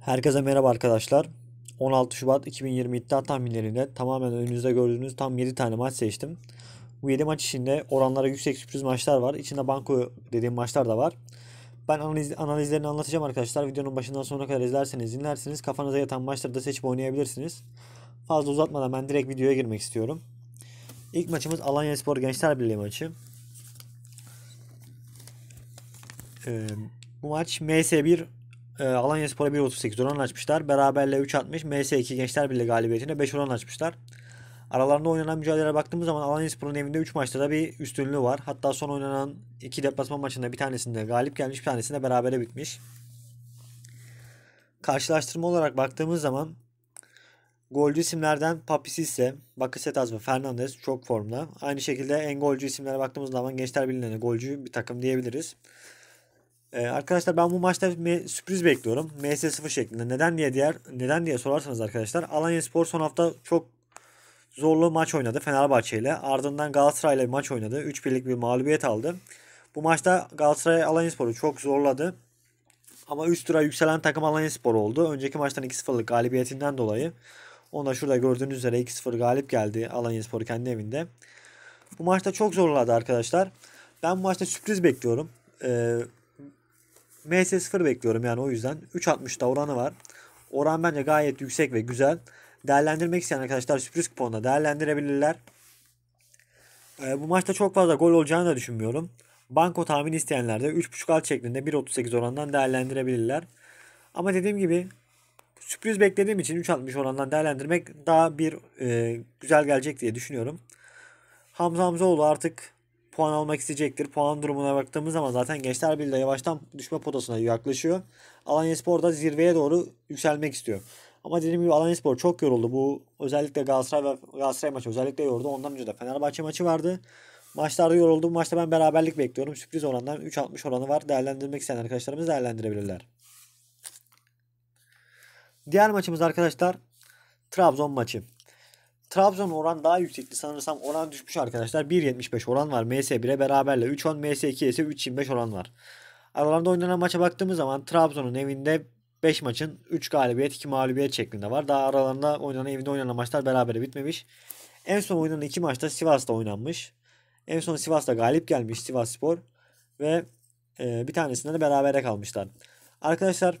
Herkese merhaba arkadaşlar. 16 Şubat 2020 iddia tahminlerinde tamamen önünüzde gördüğünüz tam 7 tane maç seçtim. Bu 7 maç içinde oranlara yüksek sürpriz maçlar var. İçinde banko dediğim maçlar da var. Ben analiz, analizlerini anlatacağım arkadaşlar. Videonun başından sonuna kadar izlerseniz dinlersiniz. Kafanıza yatan maçları da seçip oynayabilirsiniz. Fazla uzatmadan ben direkt videoya girmek istiyorum. İlk maçımız Alanya Spor Gençler Birliği maçı. Ee, bu maç MS1 e, Alanya Spor'a 1.38 oran açmışlar. Beraberle 3.60 MS2 Gençler Birliği galibiyetine 5 oran açmışlar. Aralarında oynanan mücadelelere baktığımız zaman Alanya Spor'un evinde 3 maçta da bir üstünlüğü var. Hatta son oynanan 2 deplasman maçında bir tanesinde galip gelmiş bir tanesinde berabere bitmiş. Karşılaştırma olarak baktığımız zaman golcü isimlerden Papis ise Bakasetas ve Fernandez çok formda. Aynı şekilde en golcü isimlere baktığımız zaman Gençler Birliği'ne golcü bir takım diyebiliriz. Ee, arkadaşlar ben bu maçta sürpriz bekliyorum. MS0 şeklinde. Neden diye diğer neden diye sorarsanız arkadaşlar Alanya Spor son hafta çok zorlu maç oynadı Fenerbahçe ile. Ardından Galatasaray ile maç oynadı. 3 birlik bir mağlubiyet aldı. Bu maçta Galatasaray Alanya Spor'u çok zorladı. Ama üst tura yükselen takım Alanya Spor oldu. Önceki maçtan 2-0'lık galibiyetinden dolayı. Onda şurada gördüğünüz üzere 2-0 galip geldi Alanya Spor kendi evinde. Bu maçta çok zorladı arkadaşlar. Ben bu maçta sürpriz bekliyorum. Ee, MS0 bekliyorum yani o yüzden. 3.60'da oranı var. Oran bence gayet yüksek ve güzel. Değerlendirmek isteyen arkadaşlar sürpriz kuponla değerlendirebilirler. E, bu maçta çok fazla gol olacağını da düşünmüyorum. Banko tahmin isteyenler de 3.5 alt şeklinde 1.38 orandan değerlendirebilirler. Ama dediğim gibi sürpriz beklediğim için 3.60 orandan değerlendirmek daha bir e, güzel gelecek diye düşünüyorum. Hamza Hamzoğlu artık puan almak isteyecektir. Puan durumuna baktığımız zaman zaten Gençler Birliği yavaştan düşme potasına yaklaşıyor. Alanyaspor da zirveye doğru yükselmek istiyor. Ama dediğim gibi Alanyaspor çok yoruldu. Bu özellikle Galatasaray ve Galatasaray maçı özellikle yoruldu. Ondan önce de Fenerbahçe maçı vardı. Maçlarda yoruldu. Bu maçta ben beraberlik bekliyorum. Sürpriz oranlar 3.60 oranı var. Değerlendirmek isteyen arkadaşlarımız değerlendirebilirler. Diğer maçımız arkadaşlar Trabzon maçı. Trabzon oran daha yüksekti. Sanırsam oran düşmüş arkadaşlar. 1.75 oran var. MS1'e beraberle 3.10 MS2'ye ise 3.25 oran var. Aralarında oynanan maça baktığımız zaman Trabzon'un evinde 5 maçın 3 galibiyet 2 mağlubiyet şeklinde var. Daha aralarında oynanan evinde oynanan maçlar berabere bitmemiş. En son oynanan 2 maçta Sivas'ta oynanmış. En son Sivas'ta galip gelmiş Sivas Spor. Ve e, bir tanesinde de berabere kalmışlar. Arkadaşlar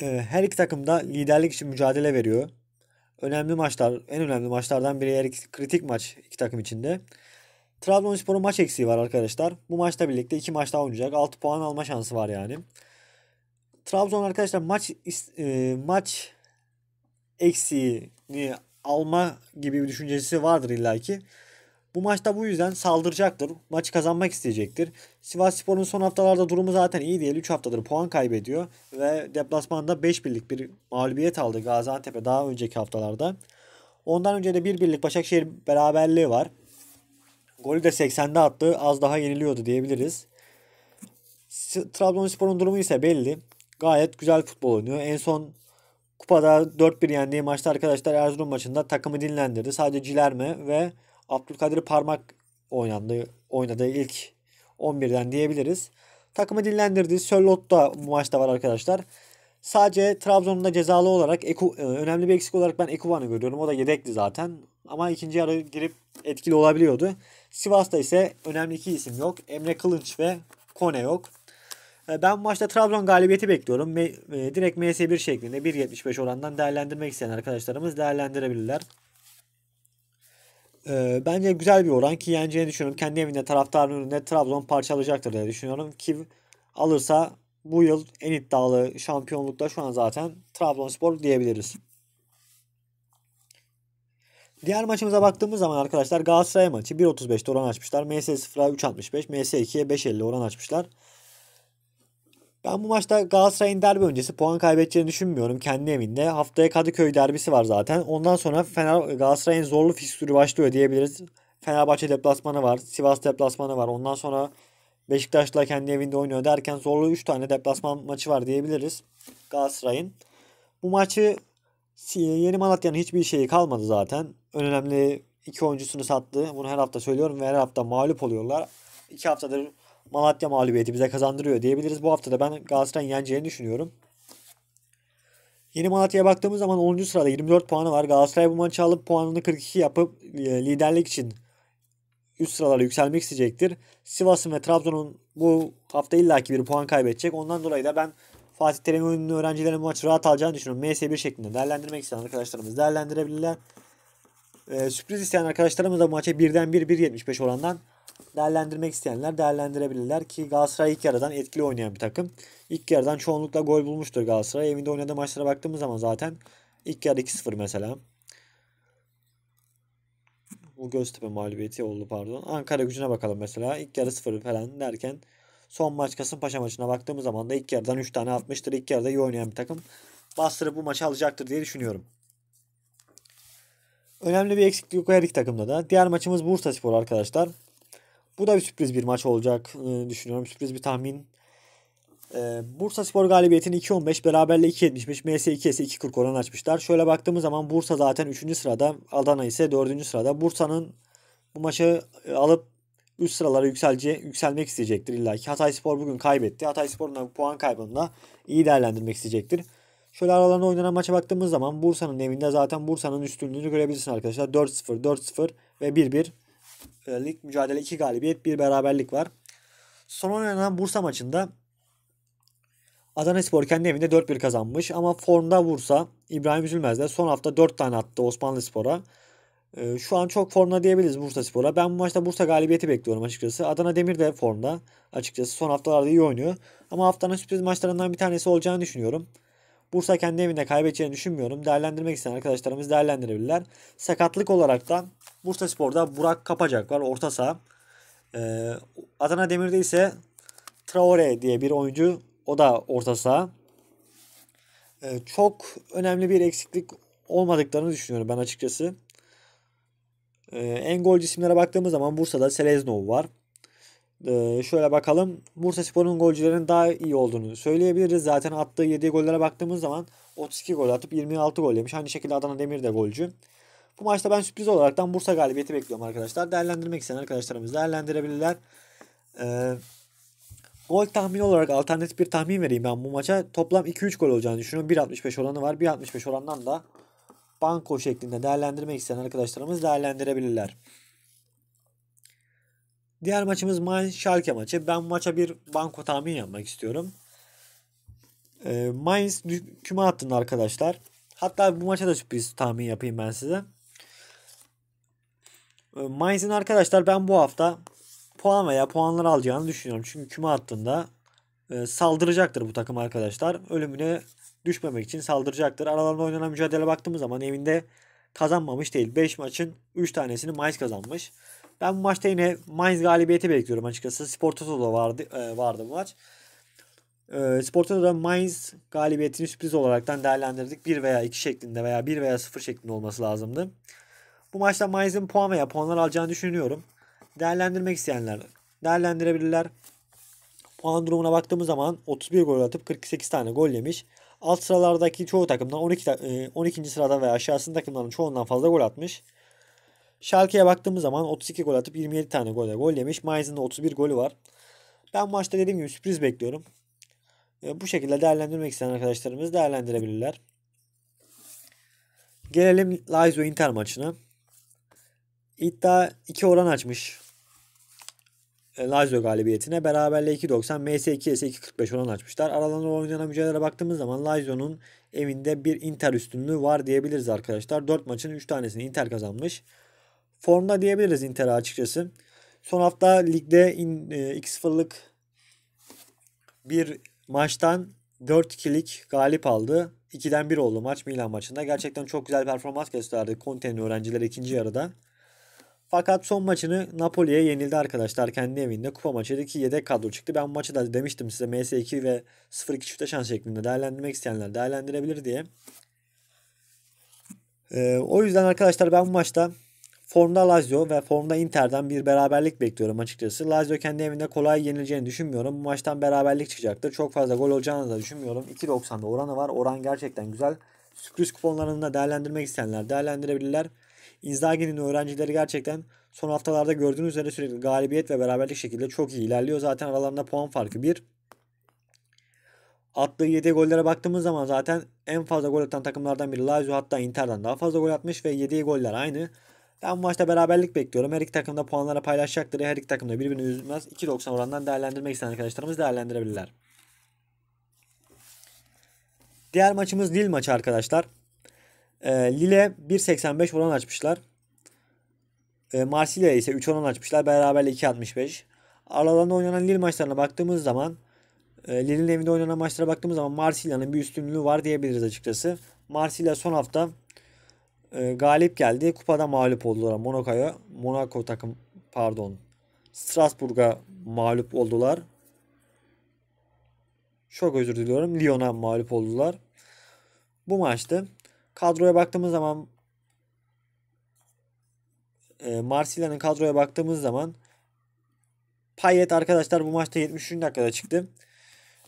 e, her iki takım da liderlik için mücadele veriyor önemli maçlar, en önemli maçlardan biri eğer kritik maç iki takım içinde. Trabzonspor'un maç eksiği var arkadaşlar. Bu maçla birlikte iki maç daha oynayacak. 6 puan alma şansı var yani. Trabzon arkadaşlar maç e, maç eksiğini alma gibi bir düşüncesi vardır illaki. Bu maçta bu yüzden saldıracaktır. Maçı kazanmak isteyecektir. Sivas Spor'un son haftalarda durumu zaten iyi değil. 3 haftadır puan kaybediyor. Ve deplasmanda 5 birlik bir mağlubiyet aldı Gaziantep'e daha önceki haftalarda. Ondan önce de 1 birlik Başakşehir beraberliği var. Golü de 80'de attı. Az daha yeniliyordu diyebiliriz. Trabzonspor'un durumu ise belli. Gayet güzel futbol oynuyor. En son kupada 4-1 yendiği maçta arkadaşlar Erzurum maçında takımı dinlendirdi. Sadece Cilerme ve Abdülkadir Parmak oynandı, oynadı ilk 11'den diyebiliriz. Takımı dinlendirdi. Sörlot da bu maçta var arkadaşlar. Sadece Trabzon'da cezalı olarak Eku, e, önemli bir eksik olarak ben Ekuban'ı görüyorum. O da yedekti zaten. Ama ikinci yarı girip etkili olabiliyordu. Sivas'ta ise önemli iki isim yok. Emre Kılınç ve Kone yok. E, ben bu maçta Trabzon galibiyeti bekliyorum. E, direkt MS1 şeklinde 1.75 orandan değerlendirmek isteyen arkadaşlarımız değerlendirebilirler. E, bence güzel bir oran ki yeneceğini düşünüyorum. Kendi evinde taraftarın önünde Trabzon parçalayacaktır diye düşünüyorum. Ki alırsa bu yıl en iddialı şampiyonlukta şu an zaten Trabzonspor diyebiliriz. Diğer maçımıza baktığımız zaman arkadaşlar Galatasaray maçı 1.35'te oran açmışlar. MS 0'a 3.65, MS 2'ye 5.50 oran açmışlar. Ben bu maçta Galatasaray'ın derbi öncesi puan kaybedeceğini düşünmüyorum kendi evinde. Haftaya Kadıköy derbisi var zaten. Ondan sonra Fener Galatasaray'ın zorlu fikstürü başlıyor diyebiliriz. Fenerbahçe deplasmanı var, Sivas deplasmanı var. Ondan sonra Beşiktaş'la kendi evinde oynuyor derken zorlu 3 tane deplasman maçı var diyebiliriz Galatasaray'ın. Bu maçı Yeni Malatya'nın hiçbir şeyi kalmadı zaten. Önemli iki oyuncusunu sattı. Bunu her hafta söylüyorum ve her hafta mağlup oluyorlar. İki haftadır Malatya mağlubiyeti bize kazandırıyor diyebiliriz. Bu hafta da ben Galatasaray'ın yeneceğini düşünüyorum. Yeni Malatya'ya baktığımız zaman 10. sırada 24 puanı var. Galatasaray bu maçı alıp puanını 42 yapıp e, liderlik için üst sıralara yükselmek isteyecektir. Sivas'ın ve Trabzon'un bu hafta illaki bir puan kaybedecek. Ondan dolayı da ben Fatih Terim'in öğrencilerin bu maçı rahat alacağını düşünüyorum. MS1 şeklinde değerlendirmek isteyen arkadaşlarımız değerlendirebilirler. Ee, sürpriz isteyen arkadaşlarımız da bu maça 1'den 1 1.75 oranından değerlendirmek isteyenler değerlendirebilirler ki Galatasaray ilk yarıdan etkili oynayan bir takım. İlk yarıdan çoğunlukla gol bulmuştur Galatasaray. Evinde oynadığı maçlara baktığımız zaman zaten ilk yarı 2-0 mesela. Bu Göztepe mağlubiyeti oldu pardon. Ankara gücüne bakalım mesela. İlk yarı 0 falan derken son maç Kasımpaşa maçına baktığımız zaman da ilk yarıdan 3 tane atmıştır. İlk yarıda iyi oynayan bir takım bastırıp bu maçı alacaktır diye düşünüyorum. Önemli bir eksiklik yok her iki takımda da. Diğer maçımız spor arkadaşlar. Bu da bir sürpriz bir maç olacak e, düşünüyorum. Sürpriz bir tahmin. E, Bursa Spor galibiyetini 2.15 beraberle 2.75 MS 2 ise 2.40 oran açmışlar. Şöyle baktığımız zaman Bursa zaten 3. sırada Adana ise 4. sırada. Bursa'nın bu maçı e, alıp üst sıralara yükselce, yükselmek isteyecektir illa ki. Hatay Spor bugün kaybetti. Hatay Spor'un puan kaybında iyi değerlendirmek isteyecektir. Şöyle aralarında oynanan maça baktığımız zaman Bursa'nın evinde zaten Bursa'nın üstünlüğünü görebilirsin arkadaşlar. 4-0, 4-0 ve 1-1 e, lig mücadele 2 galibiyet 1 beraberlik var. Son oynanan Bursa maçında Adana Spor kendi evinde 4-1 kazanmış ama formda Bursa İbrahim Üzülmez de son hafta 4 tane attı Osmanlı Spor'a. Ee, şu an çok formda diyebiliriz Bursa Spor'a. Ben bu maçta Bursa galibiyeti bekliyorum açıkçası. Adana Demir de formda açıkçası. Son haftalarda iyi oynuyor. Ama haftanın sürpriz maçlarından bir tanesi olacağını düşünüyorum. Bursa kendi evinde kaybedeceğini düşünmüyorum. Değerlendirmek isteyen arkadaşlarımız değerlendirebilirler. Sakatlık olarak da Bursa Spor'da Burak Kapacak var orta saha. Ee, Adana Demir'de ise Traore diye bir oyuncu. O da orta saha. Ee, çok önemli bir eksiklik olmadıklarını düşünüyorum ben açıkçası. Ee, en golcü isimlere baktığımız zaman Bursa'da Seleznov var. Ee, şöyle bakalım. Bursa Spor'un golcülerinin daha iyi olduğunu söyleyebiliriz. Zaten attığı 7 gollere baktığımız zaman 32 gol atıp 26 gol yemiş. Aynı şekilde Adana Demir de golcü. Bu maçta ben sürpriz olaraktan Bursa galibiyeti bekliyorum arkadaşlar. Değerlendirmek isteyen arkadaşlarımız değerlendirebilirler. Ee, gol tahmini olarak alternatif bir tahmin vereyim ben bu maça. Toplam 2-3 gol olacağını düşünüyorum. 1.65 oranı var. 1.65 orandan da banko şeklinde değerlendirmek isteyen arkadaşlarımız değerlendirebilirler. Diğer maçımız Man Schalke maçı. Ben bu maça bir banko tahmin yapmak istiyorum. E, Mainz küme hattında arkadaşlar. Hatta bu maça da sürpriz tahmin yapayım ben size. E, Mainz'in arkadaşlar ben bu hafta puan veya puanlar alacağını düşünüyorum. Çünkü küme hattında e, saldıracaktır bu takım arkadaşlar. Ölümüne düşmemek için saldıracaktır. Aralarında oynanan mücadele baktığımız zaman evinde kazanmamış değil. 5 maçın 3 tanesini Mainz kazanmış. Ben bu maçta yine Mainz galibiyeti bekliyorum açıkçası. Spor Toto'da vardı, e, vardı bu maç. E, Spor Mainz galibiyetini sürpriz olaraktan değerlendirdik. 1 veya 2 şeklinde veya 1 veya 0 şeklinde olması lazımdı. Bu maçta Mainz'in puan veya puanlar alacağını düşünüyorum. Değerlendirmek isteyenler değerlendirebilirler. Puan durumuna baktığımız zaman 31 gol atıp 48 tane gol yemiş. Alt sıralardaki çoğu takımdan 12 12. E, sırada veya aşağısının takımların çoğundan fazla gol atmış. Schalke'ye baktığımız zaman 32 gol atıp 27 tane gole gol yemiş. Mainz'ın da 31 golü var. Ben maçta dediğim gibi sürpriz bekliyorum. Ee, bu şekilde değerlendirmek isteyen arkadaşlarımız değerlendirebilirler. Gelelim Lazio Inter maçına. İddia 2 oran açmış. E, Lazio galibiyetine beraberle 2.90 MS2 ise 2.45 oran açmışlar. Aralarında oynanan mücadelelere baktığımız zaman Lazio'nun evinde bir Inter üstünlüğü var diyebiliriz arkadaşlar. 4 maçın 3 tanesini Inter kazanmış formda diyebiliriz Inter'e açıkçası. Son hafta ligde in, e, 2-0'lık bir maçtan 4-2'lik galip aldı. 2'den 1 oldu maç Milan maçında. Gerçekten çok güzel performans gösterdi Conte'nin öğrencileri ikinci yarıda. Fakat son maçını Napoli'ye yenildi arkadaşlar kendi evinde. Kupa maçıydı ki yedek kadro çıktı. Ben maçı da demiştim size MS2 ve 0-2 çifte şans şeklinde değerlendirmek isteyenler değerlendirebilir diye. Ee, o yüzden arkadaşlar ben bu maçta Formda Lazio ve formda Inter'den bir beraberlik bekliyorum açıkçası. Lazio kendi evinde kolay yenileceğini düşünmüyorum. Bu maçtan beraberlik çıkacaktır. Çok fazla gol olacağını da düşünmüyorum. 2.90'da oranı var. Oran gerçekten güzel. Sürpriz kuponlarını da değerlendirmek isteyenler değerlendirebilirler. Inzaghi'nin öğrencileri gerçekten son haftalarda gördüğünüz üzere sürekli galibiyet ve beraberlik şekilde çok iyi ilerliyor. Zaten aralarında puan farkı 1. Attığı 7 gollere baktığımız zaman zaten en fazla gol atan takımlardan biri Lazio hatta Inter'den daha fazla gol atmış ve 7 goller aynı. Ben bu maçta beraberlik bekliyorum. Her iki takım da puanlara paylaşacaktır. Her iki takım da birbirini üzmez. 2.90 orandan değerlendirmek isteyen arkadaşlarımız değerlendirebilirler. Diğer maçımız Lille maçı arkadaşlar. Ee, Lille 1.85 oran açmışlar. Ee, Marsilya ise 3 oran açmışlar. Beraberle 2.65. Aralarında oynanan Lille maçlarına baktığımız zaman e, Lille'nin evinde oynanan maçlara baktığımız zaman Marsilya'nın bir üstünlüğü var diyebiliriz açıkçası. Marsilya son hafta e, galip geldi. Kupada mağlup oldular Monaco'ya. Monaco takım pardon. Strasbourg'a mağlup oldular. Çok özür diliyorum. Lyon'a mağlup oldular. Bu maçtı. Kadroya baktığımız zaman e, Marsilya'nın kadroya baktığımız zaman Payet arkadaşlar bu maçta 73. dakikada çıktı.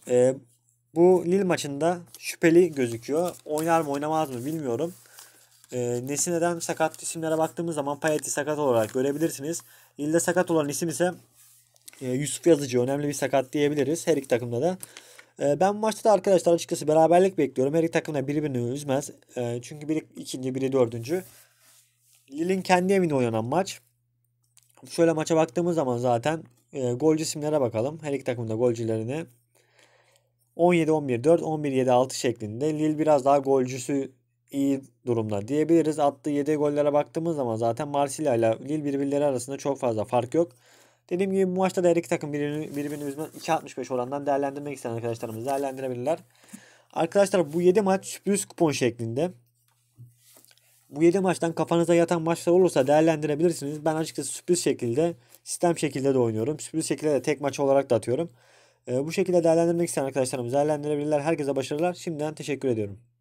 E, bu Lille maçında şüpheli gözüküyor. Oynar mı oynamaz mı bilmiyorum. E, neden sakat isimlere baktığımız zaman Payet'i sakat olarak görebilirsiniz. İlde sakat olan isim ise e, Yusuf Yazıcı önemli bir sakat diyebiliriz her iki takımda da. E, ben bu maçta da arkadaşlar açıkçası beraberlik bekliyorum. Her iki takım da birbirini üzmez. E, çünkü biri ikinci biri dördüncü. Lille'in kendi evinde oynanan maç. Şöyle maça baktığımız zaman zaten e, golcü isimlere bakalım. Her iki takımda golcülerine. 17-11-4, 11-7-6 şeklinde. Lille biraz daha golcüsü iyi durumda diyebiliriz. Attığı 7 gollere baktığımız zaman zaten Marsilya ile Lille birbirleri arasında çok fazla fark yok. Dediğim gibi bu maçta da her iki takım birbirini, birbirini 2.65 orandan değerlendirmek isteyen arkadaşlarımız değerlendirebilirler. Arkadaşlar bu 7 maç sürpriz kupon şeklinde. Bu 7 maçtan kafanıza yatan maçlar olursa değerlendirebilirsiniz. Ben açıkçası sürpriz şekilde sistem şekilde de oynuyorum. Sürpriz şekilde de tek maç olarak da atıyorum. Ee, bu şekilde değerlendirmek isteyen arkadaşlarımız değerlendirebilirler. Herkese başarılar. Şimdiden teşekkür ediyorum.